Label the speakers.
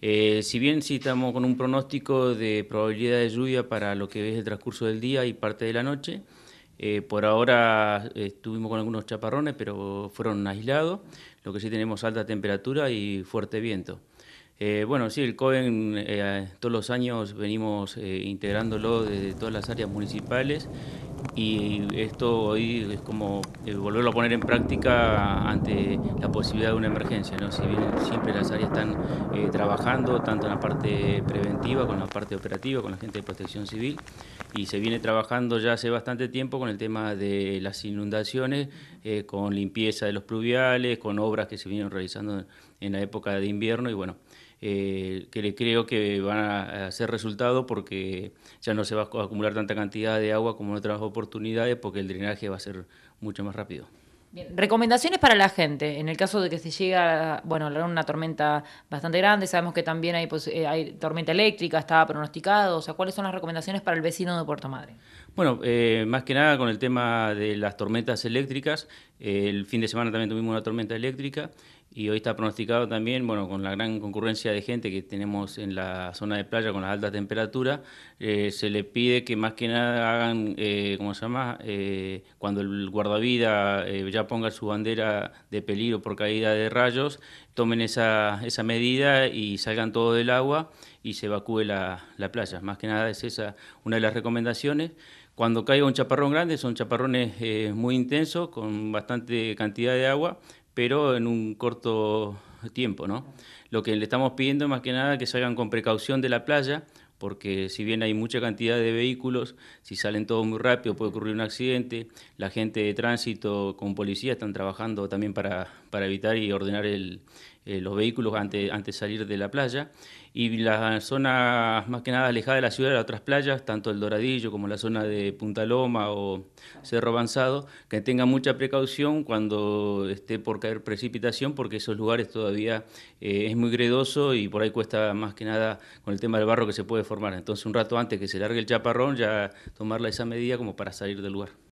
Speaker 1: Eh, si bien sí estamos con un pronóstico de probabilidad de lluvia para lo que es el transcurso del día y parte de la noche, eh, por ahora eh, estuvimos con algunos chaparrones, pero fueron aislados, lo que sí tenemos alta temperatura y fuerte viento. bueno, sí, el COEN todos los años venimos integrándolo desde todas las áreas municipales y esto hoy es como eh, volverlo a poner en práctica ante la posibilidad de una emergencia. ¿no? siempre las áreas están eh, trabajando, tanto en la parte preventiva, con la parte operativa, con la gente de protección civil, y se viene trabajando ya hace bastante tiempo con el tema de las inundaciones, eh, con limpieza de los pluviales, con obras que se vienen realizando en la época de invierno, y bueno, eh, que le creo que van a hacer resultado porque ya no se va a acumular tanta cantidad de agua como en otras oportunidades porque el drenaje va a ser mucho más rápido.
Speaker 2: Recomendaciones para la gente, en el caso de que se llega, bueno, una tormenta bastante grande, sabemos que también hay, eh, tormenta eléctrica, estaba pronosticado, o sea, ¿cuáles son las recomendaciones para el vecino de Puerto Madre?
Speaker 1: Bueno, eh, más que nada con el tema de las tormentas eléctricas, eh, el fin de semana también tuvimos una tormenta eléctrica y hoy está pronosticado también, bueno, con la gran concurrencia de gente que tenemos en la zona de playa con las altas temperaturas, se le pide que más que nada hagan, ¿cómo se llama? cuando el guardavida ponga su bandera de peligro por caída de rayos, tomen esa, medida y salgan todos del agua y se evacúe la, playa. Más que nada es esa una de las recomendaciones. Cuando caiga un chaparrón grande, son chaparrones eh, muy intensos, con bastante cantidad de agua, pero en un corto tiempo. ¿no? Lo que le estamos pidiendo más que nada que salgan con precaución de la playa, porque si bien hay mucha cantidad de vehículos, si salen todos muy rápido puede ocurrir un accidente, la gente de tránsito con policía están trabajando también para, para evitar y ordenar el, eh, los vehículos antes de salir de la playa. Y las zonas más que nada alejada de la ciudad, de otras playas, tanto el Doradillo como la zona de Punta Loma o Cerro Avanzado, que tenga mucha precaución cuando esté por caer precipitación, porque esos lugares todavía eh, es muy gredoso y por ahí cuesta más que nada con el tema del barro que se puede formar. Entonces, un rato antes que se largue el chaparrón, ya tomar esa medida como para salir del lugar.